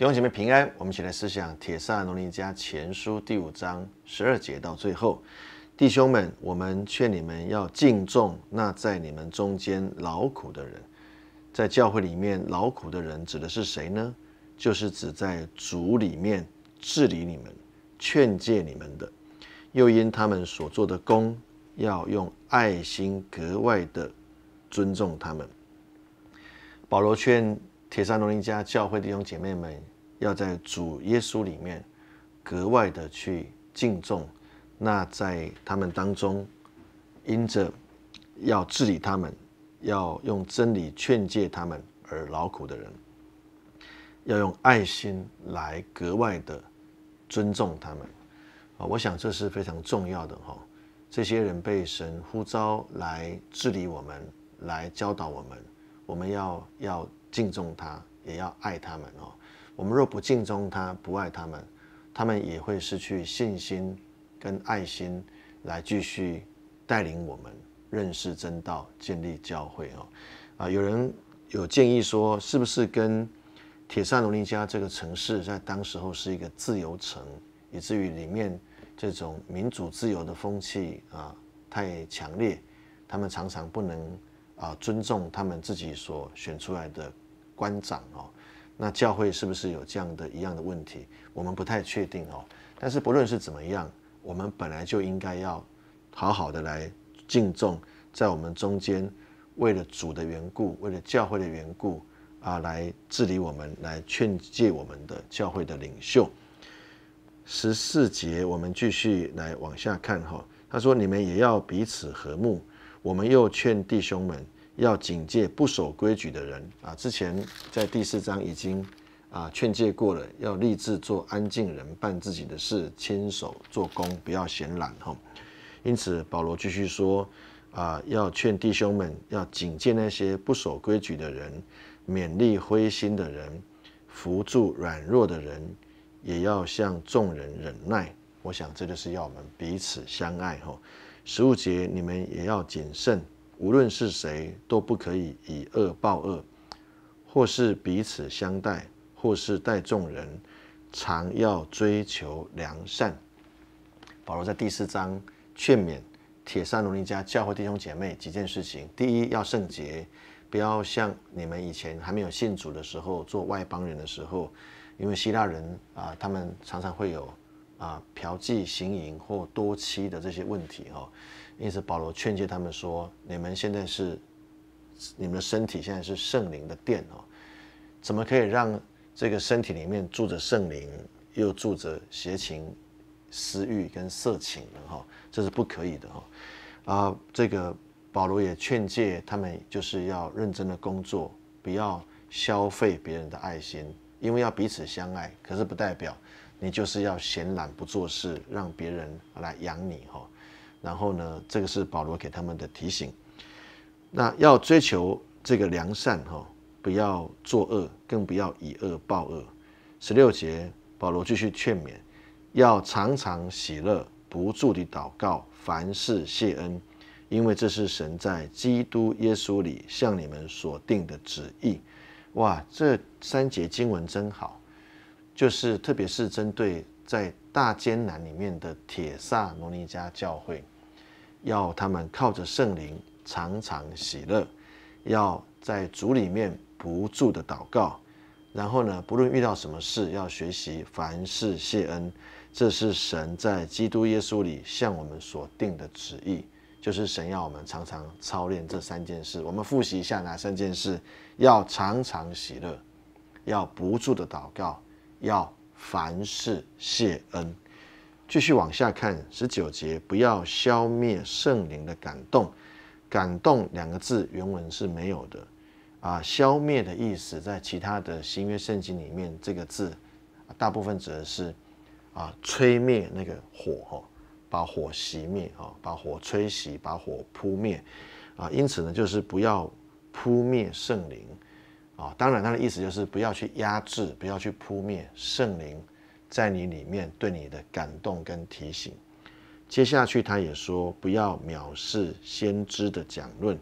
弟兄姐妹平安，我们一起来思想《铁萨农林家前书》第五章十二节到最后。弟兄们，我们劝你们要敬重那在你们中间劳苦的人，在教会里面劳苦的人指的是谁呢？就是指在主里面治理你们、劝诫你们的。又因他们所做的功，要用爱心格外的尊重他们。保罗劝。铁山农林家教会弟兄姐妹们，要在主耶稣里面格外的去敬重。那在他们当中，因着要治理他们，要用真理劝诫他们而劳苦的人，要用爱心来格外的尊重他们。啊，我想这是非常重要的哈。这些人被神呼召来治理我们，来教导我们，我们要要。敬重他，也要爱他们哦。我们若不敬重他，不爱他们，他们也会失去信心跟爱心，来继续带领我们认识真道、建立教会哦。啊，有人有建议说，是不是跟铁山罗尼加这个城市在当时候是一个自由城，以至于里面这种民主自由的风气啊太强烈，他们常常不能啊尊重他们自己所选出来的。官长哦，那教会是不是有这样的一样的问题？我们不太确定哦。但是不论是怎么样，我们本来就应该要好好的来敬重，在我们中间，为了主的缘故，为了教会的缘故啊，来治理我们，来劝诫我们的教会的领袖。十四节，我们继续来往下看哈。他说：“你们也要彼此和睦。”我们又劝弟兄们。要警戒不守规矩的人啊！之前在第四章已经啊劝诫过了，要立志做安静人，办自己的事，亲手做工，不要闲懒吼。因此，保罗继续说啊，要劝弟兄们要警戒那些不守规矩的人，勉励灰心的人，扶助软弱的人，也要向众人忍耐。我想，这就是要我们彼此相爱吼。食物节你们也要谨慎。无论是谁都不可以以恶报恶，或是彼此相待，或是待众人，常要追求良善。保罗在第四章劝勉铁山奴尼家教会弟兄姐妹几件事情：第一，要圣洁，不要像你们以前还没有信主的时候，做外邦人的时候，因为希腊人啊，他们常常会有。啊，嫖妓、行淫或多妻的这些问题哦，因此保罗劝诫他们说：“你们现在是你们的身体现在是圣灵的殿哦，怎么可以让这个身体里面住着圣灵，又住着邪情、私欲跟色情的哈？这是不可以的哈！啊，这个保罗也劝诫他们，就是要认真的工作，不要消费别人的爱心，因为要彼此相爱。可是不代表。”你就是要闲懒不做事，让别人来养你哈。然后呢，这个是保罗给他们的提醒。那要追求这个良善哈，不要作恶，更不要以恶报恶。十六节，保罗继续劝勉，要常常喜乐，不住地祷告，凡事谢恩，因为这是神在基督耶稣里向你们所定的旨意。哇，这三节经文真好。就是，特别是针对在大艰难里面的铁萨摩尼加教会，要他们靠着圣灵常常喜乐，要在主里面不住的祷告，然后呢，不论遇到什么事，要学习凡事谢恩。这是神在基督耶稣里向我们所定的旨意，就是神要我们常常操练这三件事。我们复习一下哪三件事？要常常喜乐，要不住的祷告。要凡事谢恩，继续往下看十九节，不要消灭圣灵的感动。感动两个字原文是没有的，啊，消灭的意思在其他的新约圣经里面，这个字大部分指的是啊吹灭那个火哦，把火熄灭哦，把火吹熄，把火扑灭啊。因此呢，就是不要扑灭圣灵。啊，当然，他的意思就是不要去压制，不要去扑灭圣灵在你里面对你的感动跟提醒。接下去他也说，不要藐视先知的讲论，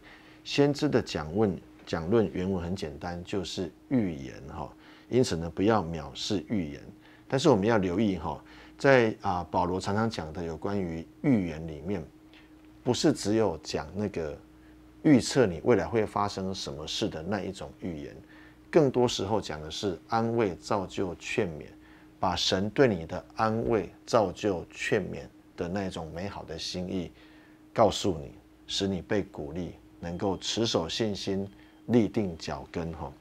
先知的讲问讲论原文很简单，就是预言哈。因此呢，不要藐视预言。但是我们要留意哈，在啊，保罗常常讲的有关于预言里面，不是只有讲那个。预测你未来会发生什么事的那一种预言，更多时候讲的是安慰、造就、劝勉，把神对你的安慰、造就、劝勉的那种美好的心意告诉你，使你被鼓励，能够持守信心、立定脚跟。哈，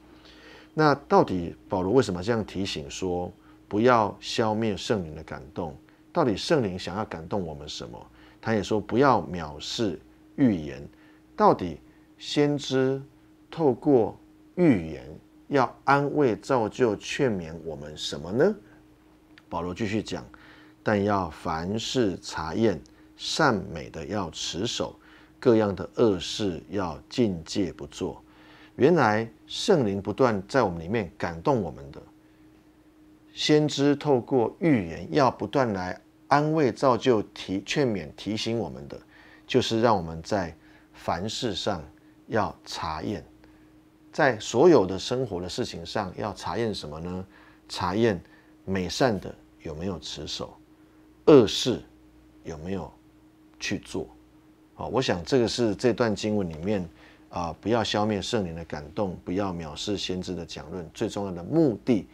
那到底保罗为什么这样提醒说不要消灭圣灵的感动？到底圣灵想要感动我们什么？他也说不要藐视预言。到底先知透过预言要安慰、造就、劝勉我们什么呢？保罗继续讲，但要凡事查验善美的要持守，各样的恶事要境界不做。原来圣灵不断在我们里面感动我们的先知，透过预言要不断来安慰、造就、提劝勉、提醒我们的，就是让我们在。凡事上要查验，在所有的生活的事情上要查验什么呢？查验美善的有没有持守，恶事有没有去做。好，我想这个是这段经文里面啊，不要消灭圣灵的感动，不要藐视先知的讲论，最重要的目的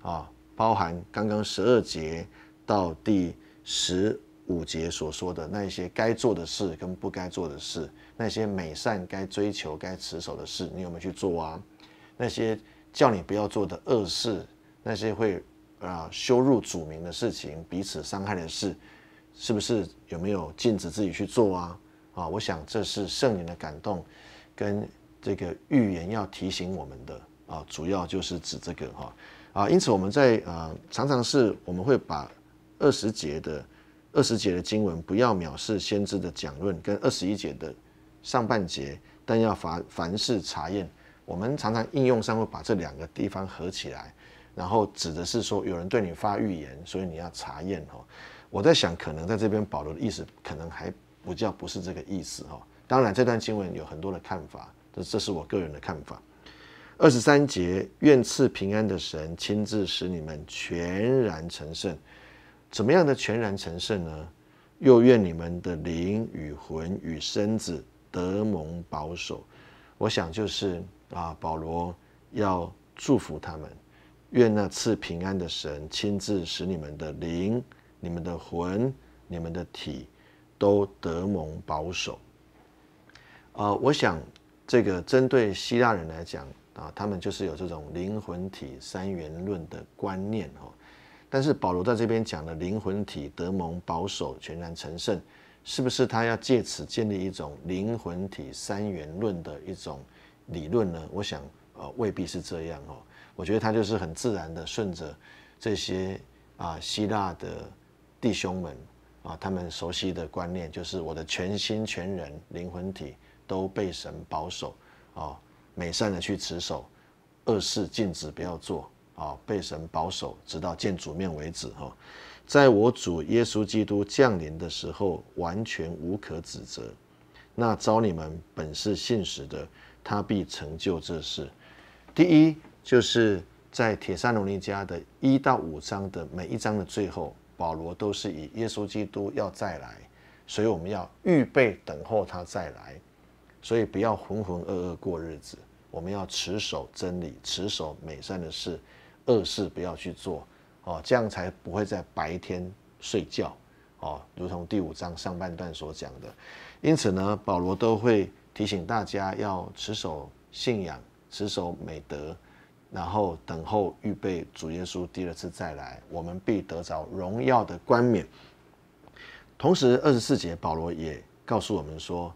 啊，包含刚刚十二节到第十。五节所说的那些该做的事跟不该做的事，那些美善该追求该持守的事，你有没有去做啊？那些叫你不要做的恶事，那些会啊羞辱主名的事情，彼此伤害的事，是不是有没有禁止自己去做啊？啊，我想这是圣灵的感动，跟这个预言要提醒我们的啊，主要就是指这个哈啊，因此我们在呃常常是我们会把二十节的。二十节的经文不要藐视先知的讲论，跟二十一节的上半节，但要凡凡事查验。我们常常应用上会把这两个地方合起来，然后指的是说有人对你发预言，所以你要查验哦。我在想，可能在这边保留的意思，可能还不叫不是这个意思哦。当然，这段经文有很多的看法，这这是我个人的看法。二十三节，愿赐平安的神亲自使你们全然成圣。怎么样的全然成圣呢？又愿你们的灵与魂与身子得蒙保守。我想就是啊，保罗要祝福他们，愿那赐平安的神亲自使你们的灵、你们的魂、你们的体都得蒙保守。啊，我想这个针对希腊人来讲啊，他们就是有这种灵魂体三元论的观念哦。但是保罗在这边讲了灵魂体、德蒙保守、全然成圣，是不是他要借此建立一种灵魂体三元论的一种理论呢？我想，呃，未必是这样哦。我觉得他就是很自然的顺着这些啊希腊的弟兄们啊他们熟悉的观念，就是我的全心全人灵魂体都被神保守，哦，美善的去持守，恶事禁止不要做。啊，被神保守，直到见主面为止。哈，在我主耶稣基督降临的时候，完全无可指责。那招你们本是信实的，他必成就这事。第一，就是在铁山农尼家的一到五章的每一章的最后，保罗都是以耶稣基督要再来，所以我们要预备等候他再来。所以不要浑浑噩噩过日子，我们要持守真理，持守美善的事。恶事不要去做，哦，这样才不会在白天睡觉，哦，如同第五章上半段所讲的。因此呢，保罗都会提醒大家要持守信仰、持守美德，然后等候预备主耶稣第二次再来，我们必得着荣耀的冠冕。同时，二十四节保罗也告诉我们说，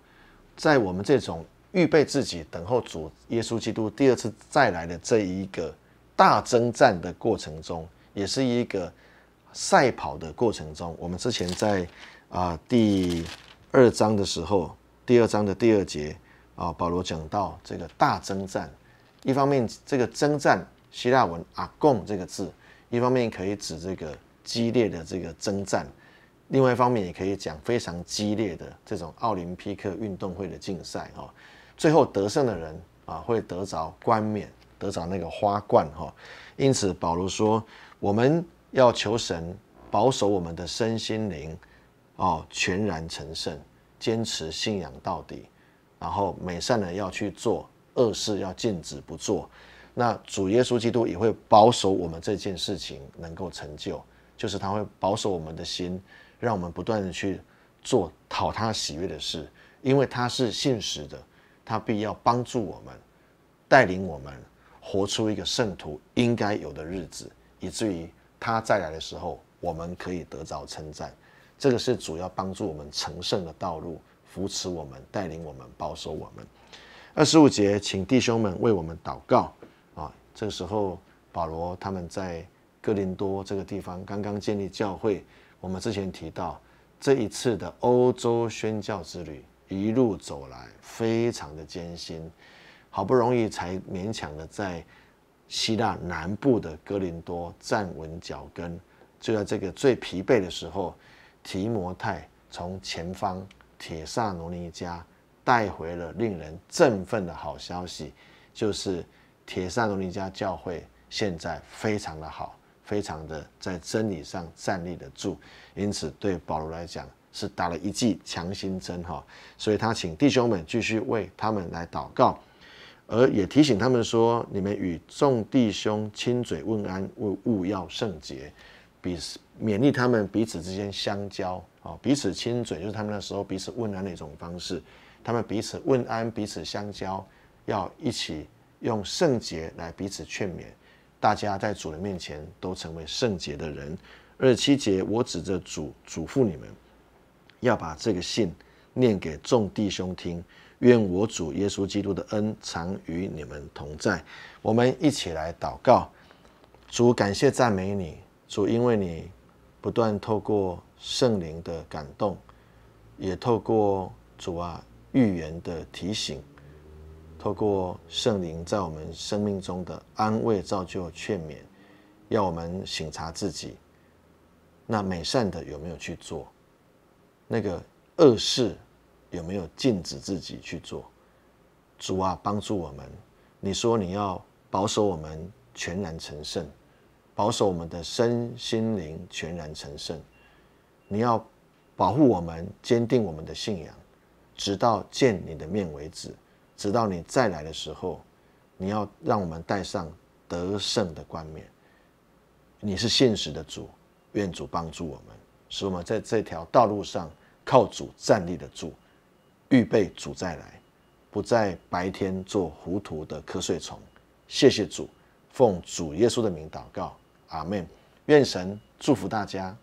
在我们这种预备自己、等候主耶稣基督第二次再来的这一个。大征战的过程中，也是一个赛跑的过程中。我们之前在啊第二章的时候，第二章的第二节啊，保罗讲到这个大征战，一方面这个征战希腊文阿贡这个字，一方面可以指这个激烈的这个征战，另外一方面也可以讲非常激烈的这种奥林匹克运动会的竞赛哦。最后得胜的人啊会得着冠冕。得着那个花冠哈，因此保罗说，我们要求神保守我们的身心灵，哦，全然成圣，坚持信仰到底，然后美善的要去做，恶事要禁止不做。那主耶稣基督也会保守我们这件事情能够成就，就是他会保守我们的心，让我们不断的去做讨他喜悦的事，因为他是信实的，他必要帮助我们，带领我们。活出一个圣徒应该有的日子，以至于他再来的时候，我们可以得着称赞。这个是主要帮助我们成圣的道路，扶持我们，带领我们，保守我们。二十五节，请弟兄们为我们祷告啊！这个时候，保罗他们在哥林多这个地方刚刚建立教会。我们之前提到，这一次的欧洲宣教之旅，一路走来非常的艰辛。好不容易才勉强的在希腊南部的哥林多站稳脚跟，就在这个最疲惫的时候，提摩太从前方铁萨罗尼家带回了令人振奋的好消息，就是铁萨罗尼家教会现在非常的好，非常的在真理上站立得住，因此对保罗来讲是打了一剂强心针哈，所以他请弟兄们继续为他们来祷告。而也提醒他们说：“你们与众弟兄亲嘴问安，勿勿要圣洁，彼勉励他们彼此之间相交啊，彼此亲嘴就是他们那时候彼此问安的一种方式。他们彼此问安，彼此相交，要一起用圣洁来彼此劝勉，大家在主人面前都成为圣洁的人。”二十七节，我指着主嘱咐你们，要把这个信念给众弟兄听。愿我主耶稣基督的恩常与你们同在。我们一起来祷告：主，感谢赞美你。主，因为你不断透过圣灵的感动，也透过主啊预言的提醒，透过圣灵在我们生命中的安慰、造就、劝勉，要我们省察自己。那美善的有没有去做？那个恶事。有没有禁止自己去做？主啊，帮助我们！你说你要保守我们全然成圣，保守我们的身心灵全然成圣。你要保护我们，坚定我们的信仰，直到见你的面为止，直到你再来的时候，你要让我们带上得胜的冠冕。你是现实的主，愿主帮助我们，使我们在这条道路上靠主站立的住。预备主再来，不再白天做糊涂的瞌睡虫。谢谢主，奉主耶稣的名祷告，阿门。愿神祝福大家。